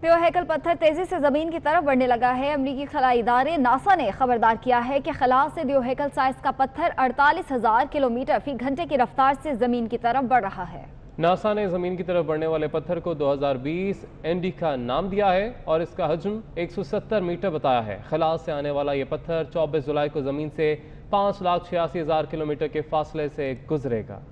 pure हैकल पत्थर तेजी से जमीन की तरफ बढ़ने लगा है अमरीकी खलाई इदारे नासा ने खबरदार किया है कि खला से दियोहैकल साइज का पत्थर अड़तालीस हजार किलोमीटर फी घंटे की रफ्तार से जमीन की तरफ बढ़ रहा है नासा ने जमीन की तरफ बढ़ने वाले पत्थर को 2020 एनडी का नाम दिया है और इसका हजम 170 मीटर बताया है खला से आने वाला ये पत्थर चौबीस जुलाई को जमीन से पांच लाख छियासी हजार किलोमीटर के फासले से गुजरेगा